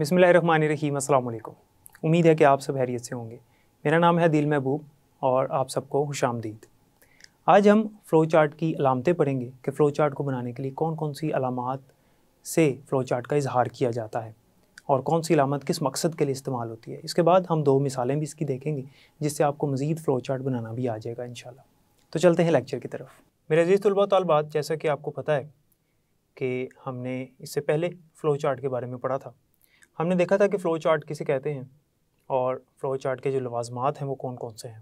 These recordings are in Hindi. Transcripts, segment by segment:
बिसमीम अल्लाम उम्मीद है कि आप सब हैरियत से होंगे मेरा नाम है दिल महबूब और आप सबको खुश आमदीद आज हम फ़्लो चार्ट की अलामतें पढ़ेंगे कि फ़्लो चार्ट को बनाने के लिए कौन कौन सी अलामत से फ़्लो चार्ट का इजहार किया जाता है और कौन सी अलामत किस मकसद के लिए इस्तेमाल होती है इसके बाद हम दो मिसालें भी इसकी देखेंगे जिससे आपको मज़ीद फ़्लो चार्ट बनाना भी आ जाएगा इन तो चलते हैं लेक्चर की तरफ मेरे अजीज़ तलबा तलबात जैसा कि आपको पता है कि हमने इससे पहले फ़्लो चार्ट के बारे में पढ़ा था हमने देखा था कि फ़्लो चार्ट किसे कहते हैं और फ़्लो चार्ट के जो लवाजमात हैं वो कौन कौन से हैं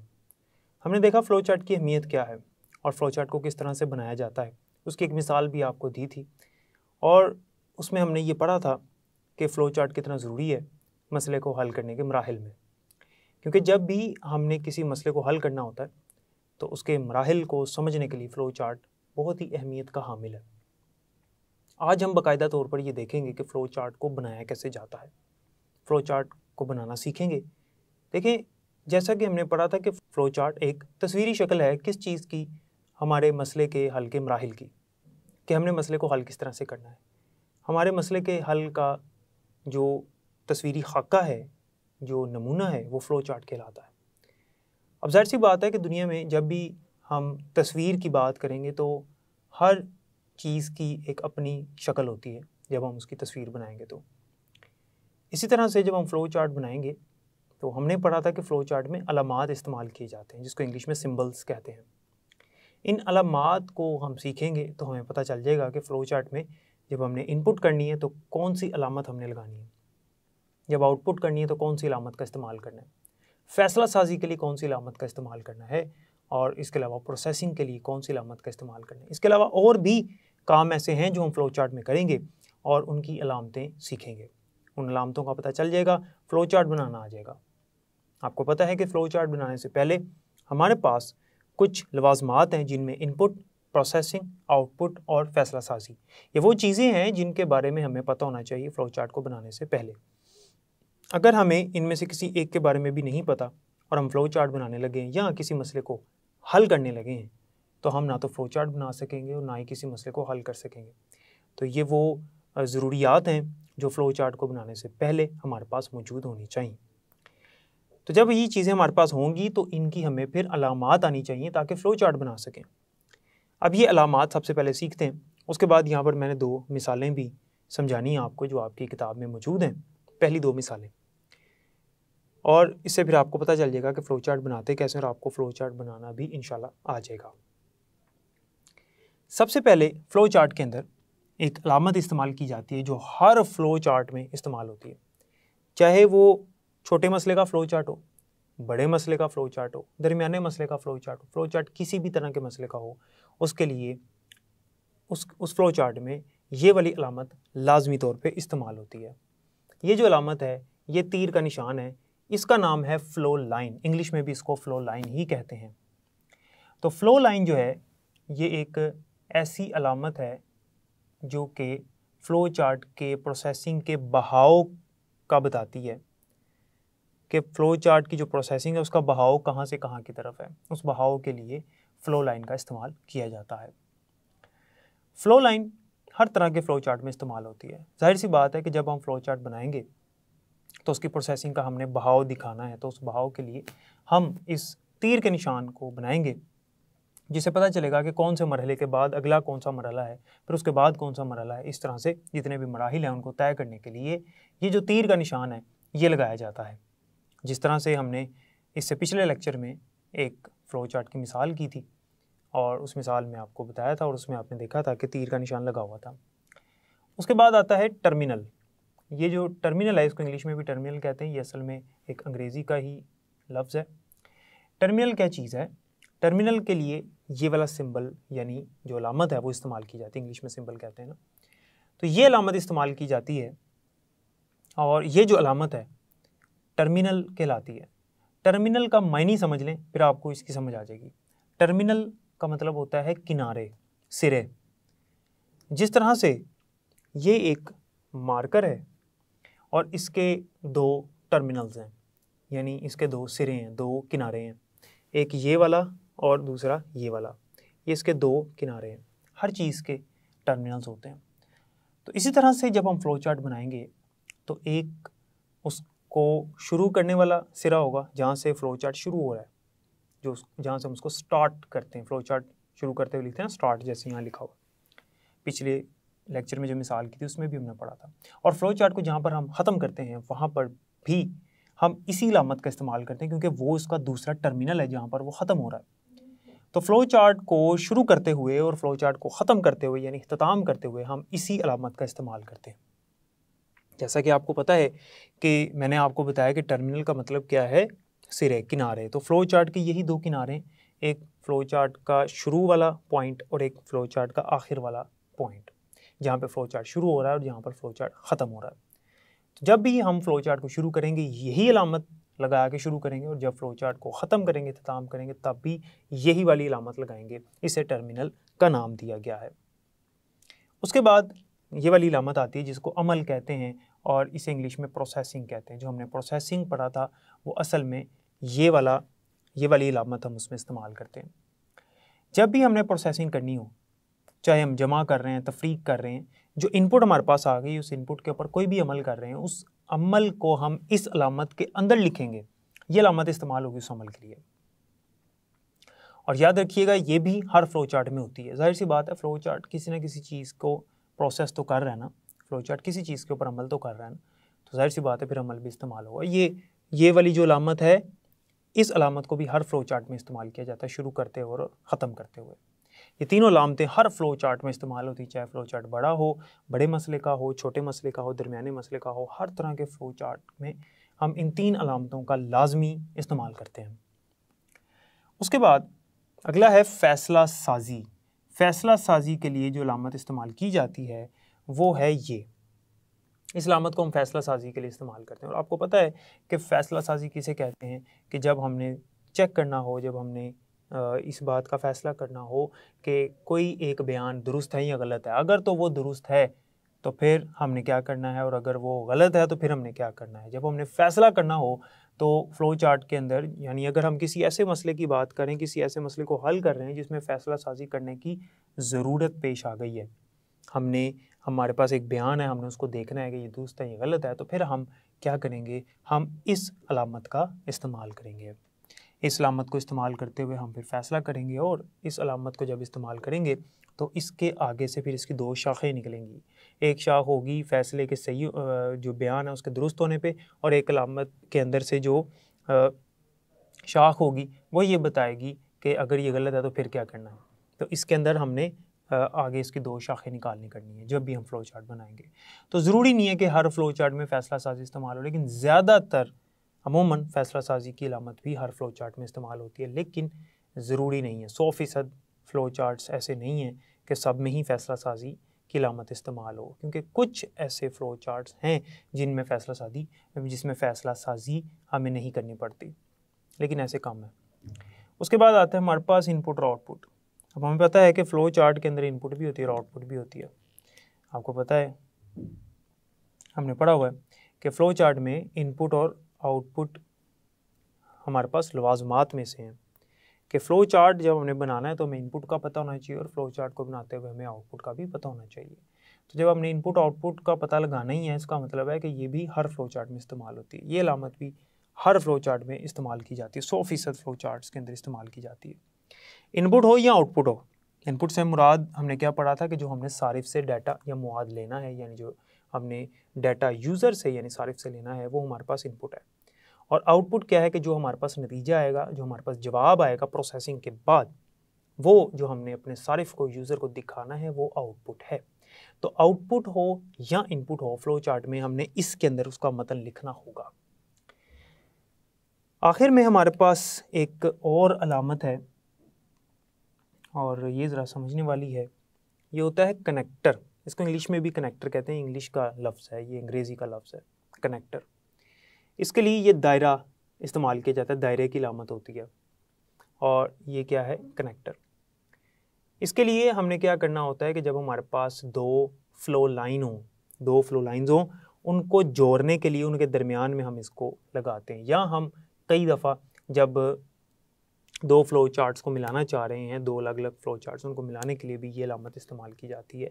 हमने देखा फ़्लो चार्ट की अहमियत क्या है और फ़्लो चार्ट को किस तरह से बनाया जाता है उसकी एक मिसाल भी आपको दी थी और उसमें हमने ये पढ़ा था कि फ़्लो चार्ट कितना ज़रूरी है मसले को हल करने के मराहल में क्योंकि जब भी हमने किसी मसले को हल करना होता है तो उसके मराहल को समझने के लिए फ़्लो चार्ट बहुत ही अहमियत का हामिल है आज हम बाकायदा तौर पर ये देखेंगे कि फ़्लो चार्ट को बनाया कैसे जाता है फ़्लो चार्ट को बनाना सीखेंगे देखें जैसा कि हमने पढ़ा था कि फ़्लो चार्ट एक तस्वीरी शक्ल है किस चीज़ की हमारे मसले के हल के मराहल की कि हमने मसले को हल किस तरह से करना है हमारे मसले के हल का जो तस्वीरी खाका है जो नमूना है वो फ़्लो चार्ट कहलाता है अब जाहिर सी बात है कि दुनिया में जब भी हम तस्वीर की बात करेंगे तो हर चीज़ की एक अपनी शक्ल होती है जब हम उसकी तस्वीर बनाएंगे तो इसी तरह से जब हम फ़्लो चार्ट बनाएंगे तो हमने पढ़ा था कि फ़्लो चार्ट में अलामत इस्तेमाल किए जाते हैं जिसको इंग्लिश में सिम्बल्स कहते हैं इन अलामत को हम सीखेंगे तो हमें पता चल जाएगा कि फ़्लो चार्ट में जब हमने इनपुट करनी है तो कौन सी अलामत हमने लगानी है जब आउटपुट करनी है तो कौन सी अलामत का इस्तेमाल करना है फ़ैसला साजी के लिए कौन सी अलामत का इस्तेमाल करना है और इसके अलावा प्रोसेसिंग के लिए कौन सी अलामत का इस्तेमाल करना है इसके अलावा और भी काम ऐसे हैं जो हम फ्लो चार्ट में करेंगे और उनकी अलामतें सीखेंगे उन अलामतों का पता चल जाएगा फ्लो चार्ट बनाना आ जाएगा आपको पता है कि फ्लो चार्ट बनाने से पहले हमारे पास कुछ लवाजमात हैं जिनमें इनपुट प्रोसेसिंग आउटपुट और फैसला साजी ये वो चीज़ें हैं जिनके बारे में हमें पता होना चाहिए फ्लो चार्ट को बनाने से पहले अगर हमें इनमें से किसी एक के बारे में भी नहीं पता और हम फ्लो चार्ट बनाने लगे हैं या किसी मसले को हल करने लगे हैं तो हम ना तो फ्लो चार्ट बना सकेंगे और ना ही किसी मसले को हल कर सकेंगे तो ये वो ज़रूरियात हैं जो फ्लो चार्ट को बनाने से पहले हमारे पास मौजूद होनी चाहिए तो जब ये चीज़ें हमारे पास होंगी तो इनकी हमें फिर अलामत आनी चाहिए ताकि फ़्लो चार्ट बना सकें अब ये अलामत सबसे पहले सीखते हैं उसके बाद यहाँ पर मैंने दो मिसालें भी समझानी हैं आपको जो आपकी किताब में मौजूद हैं पहली दो मिसालें और इससे फिर आपको पता चल जाएगा कि फ़्लो चार्ट बनाते कैसे और आपको फ़्लो चार्ट बनाना भी इन आ जाएगा सबसे पहले फ़्लो चार्ट के अंदर एक अलामत इस्तेमाल की जाती है जो हर फ़्लो चार्ट में इस्तेमाल होती है चाहे वो छोटे मसले का फ़्लो चार्ट हो बड़े मसले का फ़्लो चार्ट हो दरमियाने मसले का फ़्लो चार्ट हो फ़्लो चार्ट किसी भी तरह के मसले का हो उसके लिए उस उस फ़्लो चार्ट में ये वाली अलामत लाजमी तौर पे इस्तेमाल होती है ये जो अलामत है ये तीर का निशान है इसका नाम है फ़्लो लाइन इंग्लिश में भी इसको फ़्लो लाइन ही कहते हैं तो फ़्लो लाइन जो है ये एक ऐसी अलामत है जो कि फ़्लो चार्ट के प्रोसेसिंग के बहाव का बताती है कि फ़्लो चार्ट की जो प्रोसेसिंग है उसका बहाव कहाँ से कहाँ की तरफ है उस बहाव के लिए फ़्लो लाइन का इस्तेमाल किया जाता है फ़्लो लाइन हर तरह के फ़्लो चार्ट में इस्तेमाल होती है जाहिर सी बात है कि जब हम फ़्लो चार्ट बनाएंगे तो उसकी प्रोसेसिंग का हमने बहाव दिखाना है तो उस बहाव के लिए हम इस तीर के निशान को बनाएंगे जिसे पता चलेगा कि कौन से मरहले के बाद अगला कौन सा मरहला है फिर उसके बाद कौन सा मरहला है इस तरह से जितने भी मराहल हैं उनको तय करने के लिए ये जो तीर का निशान है ये लगाया जाता है जिस तरह से हमने इससे पिछले लेक्चर में एक फ्लो चार्ट की मिसाल की थी और उस मिसाल में आपको बताया था और उसमें आपने देखा था कि तीर का निशान लगा हुआ था उसके बाद आता है टर्मिनल ये जो टर्मिनल है इसको इंग्लिश में भी टर्मिनल कहते हैं ये असल में एक अंग्रेज़ी का ही लफ्ज़ है टर्मिनल क्या चीज़ है टर्मिनल के लिए ये वाला सिंबल यानी जो अलामत है वो इस्तेमाल की जाती है इंग्लिश में सिंबल कहते हैं ना तो ये अलामत इस्तेमाल की जाती है और ये जो अलामत है टर्मिनल कहलाती है टर्मिनल का मायने समझ लें फिर आपको इसकी समझ आ जाएगी टर्मिनल का मतलब होता है किनारे सिरे जिस तरह से ये एक मार्कर है और इसके दो टर्मिनल्स हैं यानी इसके दो सिरे हैं दो किनारे हैं एक ये वाला और दूसरा ये वाला ये इसके दो किनारे हैं हर चीज़ के टर्मिनल्स होते हैं तो इसी तरह से जब हम फ्लो चार्ट बनाएंगे तो एक उसको शुरू करने वाला सिरा होगा जहाँ से फ्लो चार्ट शुरू हो रहा है जो जहाँ से हम उसको स्टार्ट करते हैं फ्लो चार्ट शुरू करते हुए लिखते हैं स्टार्ट जैसे यहाँ लिखा हुआ पिछले लेक्चर में जो मिसाल की थी उसमें भी हमने पढ़ा था और फ्लो चार्ट को जहाँ पर हम ख़त्म करते हैं वहाँ पर भी हम इसी लामत का इस्तेमाल करते हैं क्योंकि वो इसका दूसरा टर्मिनल है जहाँ पर वो ख़त्म हो रहा है तो फ्लो चार्ट को शुरू करते हुए और फ्लो चार्ट को ख़त्म करते हुए यानी अख्ताम करते हुए हम इसी अलामत का इस्तेमाल करते हैं जैसा कि आपको पता है कि मैंने आपको बताया कि टर्मिनल का मतलब क्या है सिरे किनारे तो फ्लो चार्ट के यही दो किनारे एक फ्लो चार्ट का शुरू वाला पॉइंट और एक फ्लो चार्ट का आखिर वाला पॉइंट जहाँ पे फ्लो चार्ट शुरू हो रहा है और जहाँ पर फ्लो चार्ट ख़त्म हो रहा है तो जब भी हम फ्लो चार्ट को शुरू करेंगे यही अलामत लगा के शुरू करेंगे और जब फ्लो चार्ट को ख़त्म करेंगे इख्ताम करेंगे तब भी यही वाली अलामत लगाएंगे इसे टर्मिनल का नाम दिया गया है उसके बाद ये वाली अलामत आती है जिसको अमल कहते हैं और इसे इंग्लिश में प्रोसेसिंग कहते हैं जो हमने प्रोसेसिंग पढ़ा था वो असल में ये वाला ये वाली अलामत हम उसमें इस्तेमाल करते हैं जब भी हमने प्रोसेसिंग करनी हो चाहे हम जमा कर रहे हैं तफरीक कर रहे हैं जो इनपुट हमारे पास आ गई उस इनपुट के ऊपर कोई भी अमल कर रहे हैं उस अमल को हम इस अलामत के अंदर लिखेंगे ये अलामत इस्तेमाल होगी उस अमल के लिए और याद रखिएगा ये भी हर फ्लो चार्ट में होती है जाहिर सी बात है फ्लो चार्ट किसी ना किसी चीज़ को प्रोसेस तो कर रहे हैं ना फ्लो चार्ट किसी चीज़ के ऊपर अमल तो कर रहे हैं ना तो जाहिर सी बात है फिर अमल भी इस्तेमाल होगा ये ये वाली जो अलामत है इस अलामत को भी हर फ्लो चार्ट में इस्तेमाल किया जाता है शुरू करते हुए और ख़त्म करते हुए ये तीनों लामतें हर फ्लो चार्ट में इस्तेमाल होती हैं चाहे फ्लो चार्ट बड़ा हो बड़े मसले का हो छोटे मसले का हो दरमियाने मसले का हो हर तरह के फ्लो चार्ट में हम इन तीन अलामतों का लाजमी इस्तेमाल करते हैं उसके बाद अगला है फैसला साजी फैसला साजी के लिए जो अलामत इस्तेमाल की जाती है वो है ये इस अलामत को हम फैसला साजी के लिए इस्तेमाल करते हैं और आपको पता है कि फ़ैसला साजी किसे कहते हैं कि जब हमने चेक करना हो जब हमने इस बात का फ़ैसला करना हो कि कोई एक बयान दुरुस्त है या गलत है अगर तो वो दुरुस्त है तो फिर हमने क्या करना है और अगर वो गलत है तो फिर हमने क्या करना है जब हमने फ़ैसला करना हो तो फ्लो चार्ट के अंदर यानी अगर हम किसी ऐसे मसले की बात करें किसी ऐसे मसले को हल कर रहे हैं जिसमें फ़ैसला साजी करने की ज़रूरत पेश आ गई है हमने हमारे पास एक बयान है हमने उसको देखना है कि ये दुरुस्त है ये गलत है तो फिर हम क्या करेंगे हम इस अलामत का इस्तेमाल करेंगे इस अलामत को इस्तेमाल करते हुए हम फिर फैसला करेंगे और इस अलामत को जब इस्तेमाल करेंगे तो इसके आगे से फिर इसकी दो शाखें निकलेंगी एक शाख होगी फैसले के सही जो बयान है उसके दुरुस्त होने पे और एक अलामत के अंदर से जो शाख होगी वो ये बताएगी कि अगर ये गलत है तो फिर क्या करना है तो इसके अंदर हमने आगे इसकी दो शाखें निकालनी करनी है जब भी हम फ्लो चार्ट बनाएंगे तो ज़रूरी नहीं है कि हर फ्लो चार्ट में फ़ैसला साजी इस्तेमाल हो लेकिन ज़्यादातर अमूमन फैसला साजी की लामत भी हर फ्लो चार्ट में इस्तेमाल होती है लेकिन ज़रूरी नहीं है सौ फ़ीसद फ़्लो चार्ट ऐसे नहीं हैं कि सब में ही फैसला साजी की लामत इस्तेमाल हो क्योंकि कुछ ऐसे फ़्लो चार्ट हैं जिनमें फ़ैसला साजी जिसमें फ़ैसला साजी हमें नहीं करनी पड़ती लेकिन ऐसे कम है उसके बाद आता है हमारे पास इनपुट और आउटपुट अब हमें पता है कि फ़्लो चार्ट के अंदर इनपुट भी होती है और आउटपुट भी होती है आपको पता है हमने पढ़ा हुआ है कि फ़्लो चार्ट में इनपुट और आउटपुट हमारे पास लवाजमात में से हैं कि फ़्लो चार्ट जब हमने बनाना है तो हमें इनपुट का पता होना चाहिए और फ्लो चार्ट को बनाते हुए हमें आउटपुट का भी पता होना चाहिए तो जब हमने इनपुट आउटपुट का पता लगाना ही है इसका मतलब है कि ये भी हर फ्लो चार्ट में इस्तेमाल होती है ये लामत भी हर फ्लो चार्ट में इस्तेमाल की जाती है सौ फीसद फ्लो चार्ट के अंदर इस्तेमाल की जाती है इनपुट हो या आउटपुट हो इनपुट से मुराद हमने क्या पढ़ा था कि जो हमने सारिफ से डाटा या मुआद लेना है यानी जो हमने डाटा यूज़र से यानी सारिफ से लेना है वो हमारे पास इनपुट है और आउटपुट क्या है कि जो हमारे पास नतीजा आएगा जो हमारे पास जवाब आएगा प्रोसेसिंग के बाद वो जो हमने अपने सारिफ को यूज़र को दिखाना है वो आउटपुट है तो आउटपुट हो या इनपुट हो फ्लो चार्ट में हमने इसके अंदर उसका मतन मतलब लिखना होगा आखिर में हमारे पास एक और अलामत है और ये ज़रा समझने वाली है ये होता है कनेक्टर इसको इंग्लिश में भी कनेक्टर कहते हैं इंग्लिश का लफ्ज़ है ये अंग्रेज़ी का लफ्ज़ है कनेक्टर इसके लिए ये दायरा इस्तेमाल किया जाता है दायरे की लामत होती है और ये क्या है कनेक्टर इसके लिए हमने क्या करना होता है कि जब हमारे पास दो फ्लो लाइन हों दो फ्लो लाइन हों उनको जोड़ने के लिए उनके दरमियान में हम इसको लगाते हैं या हम कई दफ़ा जब दो फ्लो चार्ट्स को मिलाना चाह रहे हैं दो अलग अलग फ्लो चार्ट्स उनको मिलाने के लिए भी ये लामत इस्तेमाल की जाती है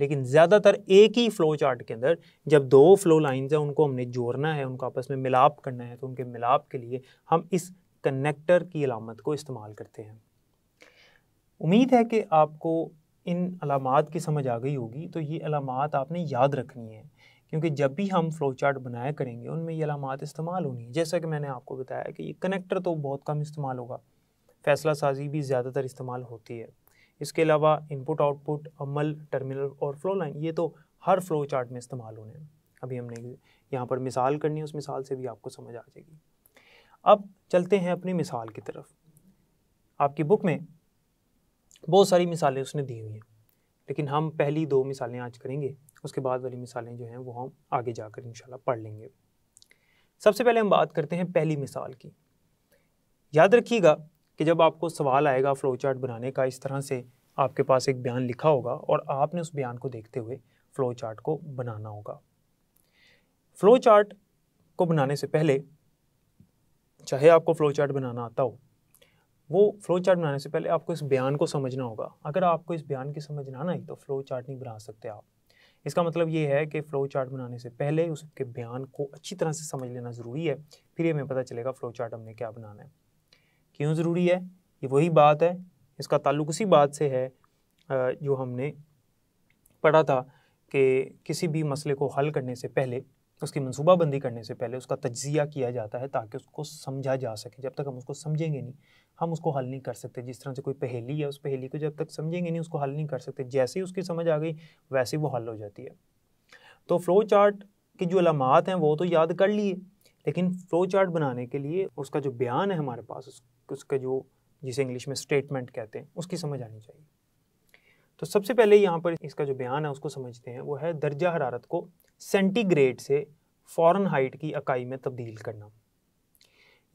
लेकिन ज़्यादातर एक ही फ्लो चार्ट के अंदर जब दो फ्लो लाइन्स हैं उनको हमने जोड़ना है उनको आपस में मिलाप करना है तो उनके मिलाप के लिए हम इस कनेक्टर की अलामत को इस्तेमाल करते हैं उम्मीद है कि आपको इन अलामत की समझ आ गई होगी तो ये अलामत आपने याद रखनी है क्योंकि जब भी हम फ्लो चार्ट बनाया करेंगे उनमें ये अलामत इस्तेमाल होनी है जैसा कि मैंने आपको बताया कि ये कनेक्टर तो बहुत कम इस्तेमाल होगा फैसला साजी भी ज़्यादातर इस्तेमाल होती है इसके अलावा इनपुट आउटपुट अमल टर्मिनल और फ्लो लाइन ये तो हर फ्लो चार्ट में इस्तेमाल होने हैं अभी हमने यहाँ पर मिसाल करनी है उस मिसाल से भी आपको समझ आ जाएगी अब चलते हैं अपनी मिसाल की तरफ आपकी बुक में बहुत सारी मिसालें उसने दी हुई हैं लेकिन हम पहली दो मिसालें आज करेंगे उसके बाद वाली मिसालें जो हैं वो हम आगे जाकर इंशाल्लाह पढ़ लेंगे सबसे पहले हम बात करते हैं पहली मिसाल की याद रखिएगा कि जब आपको सवाल आएगा फ्लो चार्ट बनाने का इस तरह से आपके पास एक बयान लिखा होगा और आपने उस बयान को देखते हुए फ्लो चार्ट को बनाना होगा फ्लो चार्ट को बनाने से पहले चाहे आपको फ्लो चार्ट बनाना आता हो वो फ्लो चार्ट बनाने से पहले आपको इस बयान को समझना होगा अगर आपको इस बयान की समझ ना आई तो फ्लो चार्ट नहीं बना सकते आप इसका मतलब ये है कि फ्लो चार्ट बनाने से पहले उसके बयान को अच्छी तरह से समझ लेना ज़रूरी है फिर ये हमें पता चलेगा फ्लो चार्ट हमने क्या बनाना है क्यों ज़रूरी है ये वही बात है इसका ताल्लुक उसी बात से है जो हमने पढ़ा था कि किसी भी मसले को हल करने से पहले उसकी मनसूबाबंदी करने से पहले उसका तजिया किया जाता है ताकि उसको समझा जा सके जब तक हम उसको समझेंगे नहीं हम उसको हल नहीं कर सकते जिस तरह से कोई पहेली है उस पहेली को जब तक समझेंगे नहीं उसको हल नहीं कर सकते जैसे ही उसकी समझ आ गई वैसे वो हल हो जाती है तो फ्लो चार्ट की जो अलामत हैं वो तो याद कर लिए लेकिन फ्लो चार्ट बनाने के लिए उसका जो बयान है हमारे पास उसका जो जिसे इंग्लिश में स्टेटमेंट कहते हैं उसकी समझ आनी चाहिए तो सबसे पहले यहाँ पर इसका जो बयान है उसको समझते हैं वो है दर्जा हरारत को सेंटीग्रेड से फ़ौरन हाइट की इकाई में तब्दील करना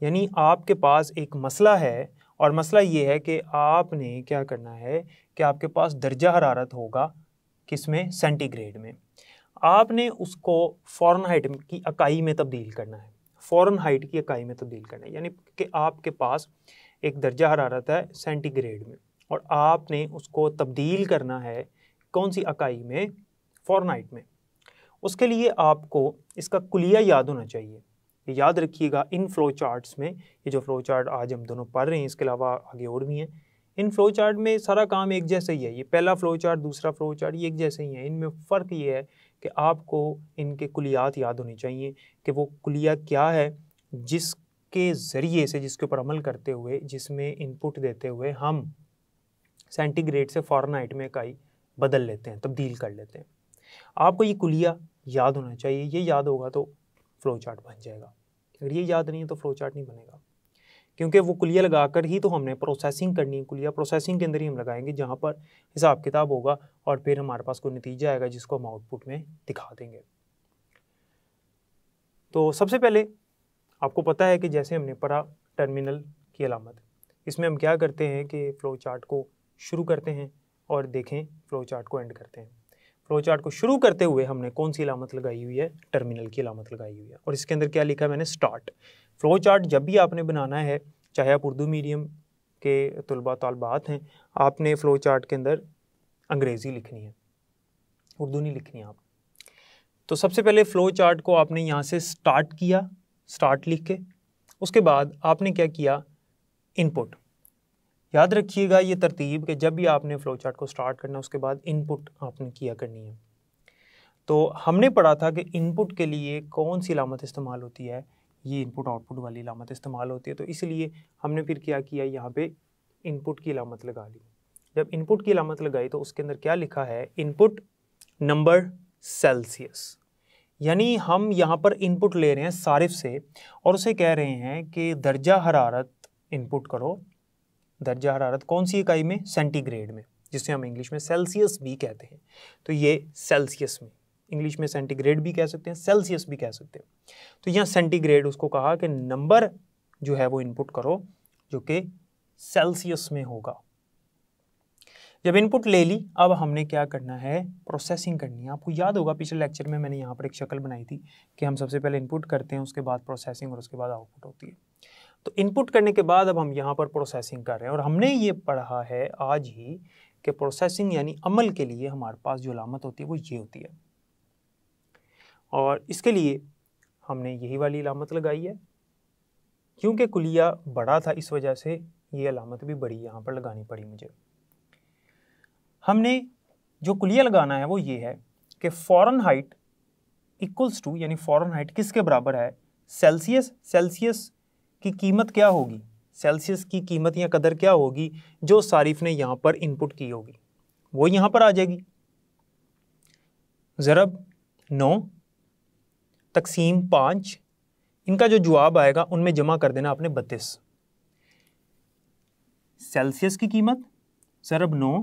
यानी आपके पास एक मसला है और मसला ये है कि आपने क्या करना है कि आपके पास दर्जा हरारत होगा किस में सेंटीग्रेड में आपने उसको फ़ौरन हाइट की इकाई में तब्दील करना है फ़ौरन हाइट की इकाई में तब्दील करना है यानी कि आपके पास एक दर्जा हरारत है सेंटीग्रेड में और आपने उसको तब्दील करना है कौन सी इकाई में फ़ौरन हाइट में उसके लिए आपको इसका कुलिया याद होना चाहिए याद रखिएगा इन फ्लो चार्ट्स में ये जो फ्लो चार्ट आज हम दोनों पढ़ रहे हैं इसके अलावा आगे और भी हैं इन फ्लो चार्ट में सारा काम एक जैसा ही है ये पहला फ्लो चार्ट दूसरा फ्लो चार्ट ये एक जैसे ही है इनमें फ़र्क ये है कि आपको इनके कुलियात याद होनी चाहिए कि वो कुलिया क्या है जिसके ज़रिए से जिसके ऊपर अमल करते हुए जिसमें इनपुट देते हुए हम सेंटीग्रेड से फॉरनाइट में इकाई बदल लेते हैं तब्दील कर लेते हैं आपको ये कुलिया याद होना चाहिए ये याद होगा तो फ्लो चार्ट बन जाएगा अगर ये याद नहीं है तो फ्लो चार्ट नहीं बनेगा क्योंकि वो कुलिया लगाकर ही तो हमने प्रोसेसिंग करनी है कुलिया प्रोसेसिंग के अंदर ही हम लगाएंगे जहाँ पर हिसाब किताब होगा और फिर हमारे पास कोई नतीजा आएगा जिसको हम आउटपुट में दिखा देंगे तो सबसे पहले आपको पता है कि जैसे हमने पढ़ा टर्मिनल की अलामत इसमें हम क्या करते हैं कि फ़्लो चार्ट को शुरू करते हैं और देखें फ़्लो चार्ट को एंड करते हैं फ्लो चार्ट को शुरू करते हुए हमने कौन सी लामत लगाई हुई है टर्मिनल की लामत लगाई हुई है और इसके अंदर क्या लिखा है मैंने स्टार्ट फ्लो चार्ट जब भी आपने बनाना है चाहे आप उर्दू मीडियम के तलबा तलबात हैं आपने फ़्लो चार्ट के अंदर अंग्रेज़ी लिखनी है उर्दू नहीं लिखनी आप तो सबसे पहले फ़्लो चार्ट को आपने यहाँ से स्टार्ट किया स्टार्ट लिख के उसके बाद आपने क्या किया इनपुट याद रखिएगा ये तरतीब कि जब भी आपने फ़्लो चार्ट को स्टार्ट करना उसके बाद इनपुट आपने किया करनी है तो हमने पढ़ा था कि इनपुट के लिए कौन सी लामत इस्तेमाल होती है ये इनपुट आउटपुट वाली लामत इस्तेमाल होती है तो इसलिए हमने फिर क्या किया यहाँ पे इनपुट की लामत लगा ली जब इनपुट की लामत लगाई तो उसके अंदर क्या लिखा है इनपुट नंबर सेल्सियस यानी हम यहाँ पर इनपुट ले रहे हैं सारिफ से और उसे कह रहे हैं कि दर्जा हरारत इनपुट करो दर्जा हरारत कौन सी इकाई में सेंटीग्रेड में जिसे हम इंग्लिश में सेल्सियस भी कहते हैं तो ये सेल्सियस में इंग्लिश में सेंटीग्रेड भी कह सकते हैं सेल्सियस भी कह सकते हैं तो यहाँ सेंटीग्रेड उसको कहा कि नंबर जो है वो इनपुट करो जो कि सेल्सियस में होगा जब इनपुट ले ली अब हमने क्या करना है प्रोसेसिंग करनी है आपको याद होगा पिछले लेक्चर में मैंने यहाँ पर एक शक्ल बनाई थी कि हम सबसे पहले इनपुट करते हैं उसके बाद प्रोसेसिंग और उसके बाद आउटपुट होती है तो इनपुट करने के बाद अब हम यहाँ पर प्रोसेसिंग कर रहे हैं और हमने ये पढ़ा है आज ही कि प्रोसेसिंग यानी अमल के लिए हमारे पास जो अलामत होती है वो ये होती है और इसके लिए हमने यही वाली अलामत लगाई है क्योंकि कुलिया बड़ा था इस वजह से ये अलामत भी बड़ी यहाँ पर लगानी पड़ी मुझे हमने जो कुलिया लगाना है वो ये है कि फॉरन हाइट इक्वल्स टू यानी फॉरन हाइट किसके बराबर है सेल्सियस सेल्सियस की कीमत क्या होगी सेल्सियस की कीमत या कदर क्या होगी जो सारिफ ने यहाँ पर इनपुट की होगी वो यहाँ पर आ जाएगी ज़रब नौ तकसीम पाँच इनका जो जवाब आएगा उनमें जमा कर देना आपने बत्तीस सेल्सियस की कीमत ज़रब नौ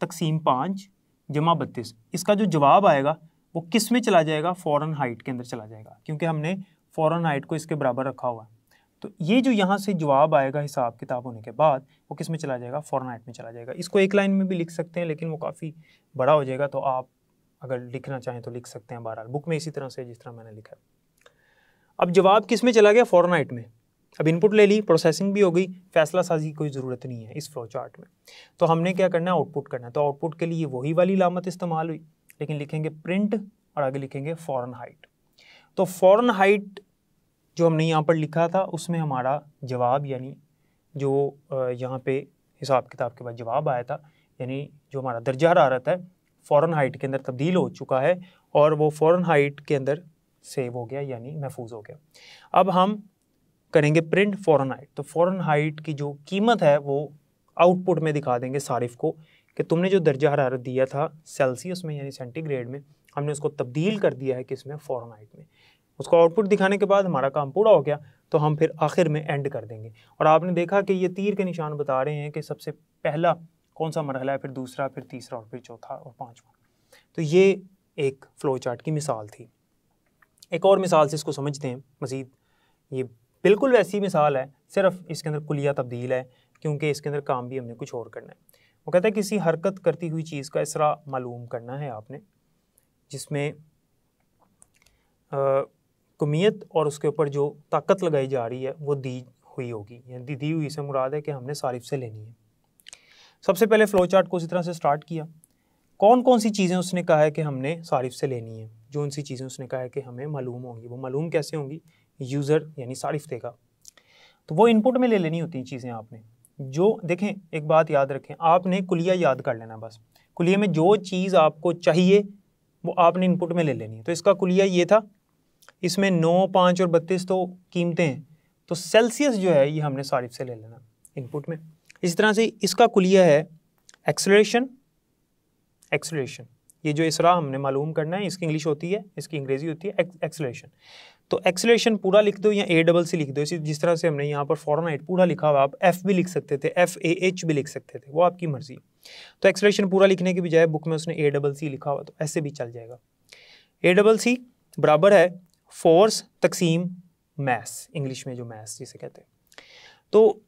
तकसीम पाँच जमा बत्तीस इसका जो जवाब आएगा वो किस में चला जाएगा फ़ौरन हाइट के अंदर चला जाएगा क्योंकि हमने फ़ौरन हाइट को इसके बराबर रखा हुआ है तो ये जो यहाँ से जवाब आएगा हिसाब किताब होने के बाद वो किस में चला जाएगा फॉर्मेट में चला जाएगा इसको एक लाइन में भी लिख सकते हैं लेकिन वो काफ़ी बड़ा हो जाएगा तो आप अगर लिखना चाहें तो लिख सकते हैं बहरहाल बुक में इसी तरह से जिस तरह मैंने लिखा है अब जवाब किस में चला गया फॉर्नाइट में अब इनपुट ले ली प्रोसेसिंग भी हो गई फैसला साजी की कोई ज़रूरत नहीं है इस फ्लो चार्ट में तो हमने क्या करना है आउटपुट करना है तो आउटपुट के लिए वही वाली लामत इस्तेमाल हुई लेकिन लिखेंगे प्रिंट और आगे लिखेंगे फॉरन हाइट तो फॉरन हाइट जो हमने यहाँ पर लिखा था उसमें हमारा जवाब यानी जो यहाँ पे हिसाब किताब के बाद जवाब आया था यानी जो हमारा दर्जा हरारत है फ़ौरन हाइट के अंदर तब्दील हो चुका है और वो फ़ौरन हाइट के अंदर सेव हो गया यानी महफूज हो गया अब हम करेंगे प्रिंट फ़ौरन हाइट तो फ़ौरन हाइट की जो कीमत है वो आउटपुट में दिखा देंगे सारिफ को कि तुमने जो दर्जा हरारत दिया था सेल्सियस में यानी सेंटीग्रेड में हमने उसको तब्दील कर दिया है किस में फ़ौरन हाइट में उसको आउटपुट दिखाने के बाद हमारा काम पूरा हो गया तो हम फिर आखिर में एंड कर देंगे और आपने देखा कि ये तीर के निशान बता रहे हैं कि सबसे पहला कौन सा मरहला है फिर दूसरा फिर तीसरा और फिर चौथा और पाँचवा तो ये एक फ़्लो चार्ट की मिसाल थी एक और मिसाल से इसको समझते हैं मज़ीद ये बिल्कुल वैसी मिसाल है सिर्फ इसके अंदर कुलिया तब्दील है क्योंकि इसके अंदर काम भी हमने कुछ और करना है वो कहता है किसी हरकत करती हुई चीज़ का इसरा मालूम करना है आपने जिसमें कमियत और उसके ऊपर जो ताकत लगाई जा रही है वो दी हुई होगी यानी दी हुई से मुराद है कि हमने सारिफ से लेनी है सबसे पहले फ्लो चार्ट को इसी तरह से स्टार्ट किया कौन कौन सी चीज़ें उसने कहा है कि हमने सारिफ से लेनी है जो उन सी चीज़ें उसने कहा है कि हमें मालूम होंगी वो मालूम कैसे होंगी यूज़र यानी सारिफ देगा तो वो इनपुट में ले लेनी होती हैं चीज़ें आपने जो देखें एक बात याद रखें आपने कुलिया याद कर लेना बस कुलिया में जो चीज़ आपको चाहिए वो आपने इनपुट में ले लेनी है तो इसका कुलिया ये था इसमें नौ पाँच और बत्तीस तो कीमतें हैं तो सेल्सियस जो है ये हमने सारिफ से ले लेना इनपुट में इसी तरह से इसका कुलिया है एक्सलेशन एक्सलेशन ये जो इसरा हमने मालूम करना है इसकी इंग्लिश होती है इसकी अंग्रेज़ी होती है एक्सलेशन तो एक्सलेशन पूरा लिख दो या ए डबल सी लिख दो इसी जिस तरह से हमने यहाँ पर फॉरन एड पूरा लिखा हुआ आप एफ़ भी लिख सकते थे एफ़ ए एच भी लिख सकते थे वो आपकी मर्ज़ी तो एक्सलेशन पूरा लिखने के बजाय बुक में उसने ए डबल सी लिखा हुआ तो ऐसे भी चल जाएगा ए डबल सी बराबर है फोर्स तकसीम मैस इंग्लिश में जो मैस जिसे कहते हैं तो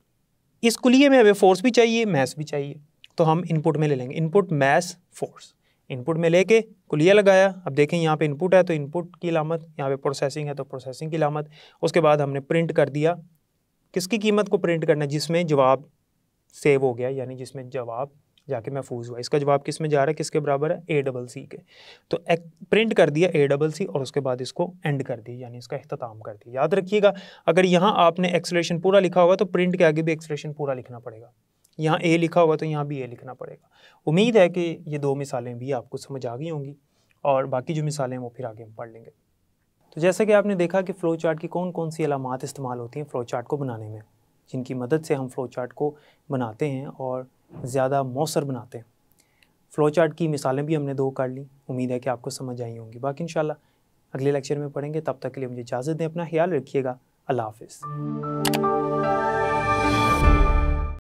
इस कुलिए में हमें फोर्स भी चाहिए मैस भी चाहिए तो हम इनपुट में ले लेंगे इनपुट मैस फोर्स इनपुट में लेके कुलिया लगाया अब देखें यहाँ पे इनपुट है तो इनपुट की लामत यहाँ पे प्रोसेसिंग है तो प्रोसेसिंग की लामत उसके बाद हमने प्रिंट कर दिया किसकी कीमत को प्रिंट करना जिसमें जवाब सेव हो गया यानी जिसमें जवाब जाके महफूज हुआ इसका जवाब किस में जा रहा है किसके बराबर है ए डबल सी के तो एक, प्रिंट कर दिया ए डबल सी और उसके बाद इसको एंड कर दिया यानी इसका अख्ताम कर दिया याद रखिएगा अगर यहाँ आपने एक्सलेशन पूरा लिखा होगा तो प्रिंट के आगे भी एक्सलेशन पूरा लिखना पड़ेगा यहाँ ए लिखा होगा तो यहाँ भी ए लिखना पड़ेगा उम्मीद है कि ये दो मिसालें भी आपको समझ आ गई होंगी और बाकी जो मिसालें हैं वो फिर आगे हम पढ़ लेंगे तो जैसा कि आपने देखा कि फ़्लो चार्ट की कौन कौन सी अलामत इस्तेमाल होती हैं फ़्लो चार्ट को बनाने में जिनकी मदद से हम फ़्लो चार्ट को बनाते हैं और ज़्यादा मौसर बनाते हैं फ़्लो चार्ट की मिसालें भी हमने दो काट ली उम्मीद है कि आपको समझ आई होंगी बाकी इन अगले लेक्चर में पढ़ेंगे तब तक के लिए मुझे इजाज़त दें अपना ख्याल रखिएगा अल्लाह हाफिज़